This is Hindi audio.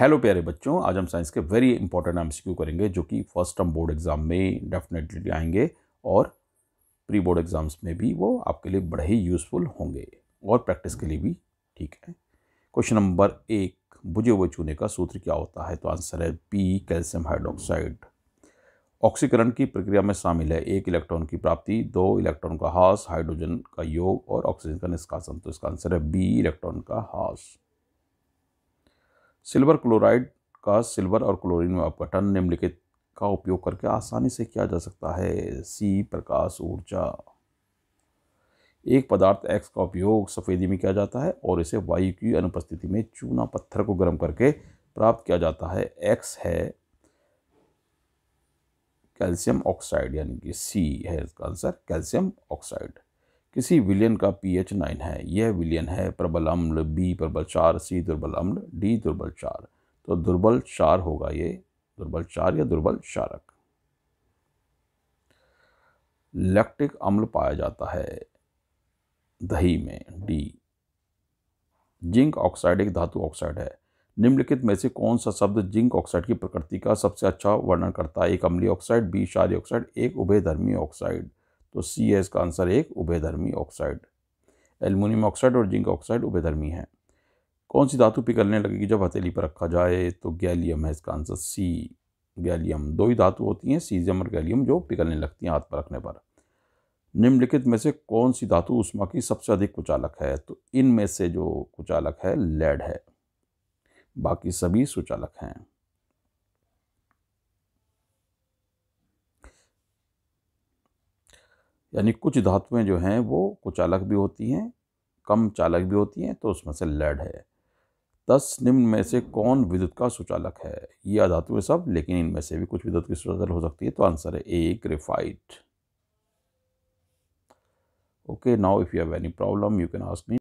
हेलो प्यारे बच्चों आज हम साइंस के वेरी इंपॉर्टेंट एम करेंगे जो कि फर्स्ट टर्म बोर्ड एग्जाम में डेफिनेटली आएंगे और प्री बोर्ड एग्जाम्स में भी वो आपके लिए बड़े ही यूज़फुल होंगे और प्रैक्टिस के लिए भी ठीक है क्वेश्चन नंबर एक बुझे हुए चूने का सूत्र क्या होता है तो आंसर है पी कैल्शियम हाइड्रोक्साइड ऑक्सीकरण की प्रक्रिया में शामिल है एक इलेक्ट्रॉन की प्राप्ति दो इलेक्ट्रॉन का हास हाइड्रोजन का योग और ऑक्सीजन का निष्कासन तो इसका आंसर है बी इलेक्ट्रॉन का हास सिल्वर क्लोराइड का सिल्वर और क्लोरीन में अपघटन निम्नलिखित का उपयोग करके आसानी से किया जा सकता है सी प्रकाश ऊर्जा एक पदार्थ एक्स का उपयोग सफ़ेदी में किया जाता है और इसे वायु की अनुपस्थिति में चूना पत्थर को गर्म करके प्राप्त किया जाता है एक्स है कैल्शियम ऑक्साइड यानी कि सी है इसका आंसर कैल्शियम ऑक्साइड किसी विलियन का पीएच नाइन है यह विलियन है प्रबल अम्ल बी प्रबल चार सी दुर्बल अम्ल डी दुर्बल चार तो दुर्बल चार होगा ये दुर्बल चार या दुर्बल चारक लैक्टिक अम्ल पाया जाता है दही में डी जिंक ऑक्साइड एक धातु ऑक्साइड है निम्नलिखित में से कौन सा शब्द जिंक ऑक्साइड की प्रकृति का सबसे अच्छा वर्णन करता है एक अम्लीय ऑक्साइड बी शारी ऑक्साइड एक उभयधर्मी ऑक्साइड तो सी है इसका आंसर एक उभयधर्मी ऑक्साइड एल्यूमिनियम ऑक्साइड और जिंक ऑक्साइड उभयधर्मी है कौन सी धातु पिघलने लगेगी जब हथेली पर रखा जाए तो गैलियम है इसका आंसर सी गैलियम दो ही धातु होती हैं सीजियम और गैलियम जो पिघलने लगती हैं हाथ पर रखने पर निम्नलिखित में से कौन सी धातु उष्मा की सबसे अधिक कुचालक है तो इनमें से जो कुचालक है लेड है बाकी सभी सुचालक हैं यानी कुछ धातुएं जो हैं वो कुचालक भी होती हैं कम चालक भी होती हैं तो उसमें से लेड है दस निम्न में से कौन विद्युत का सुचालक है ये अधातुएं सब लेकिन इनमें से भी कुछ विद्युत की सुचालक हो सकती है तो आंसर है A graphite okay now if you have any problem you can ask me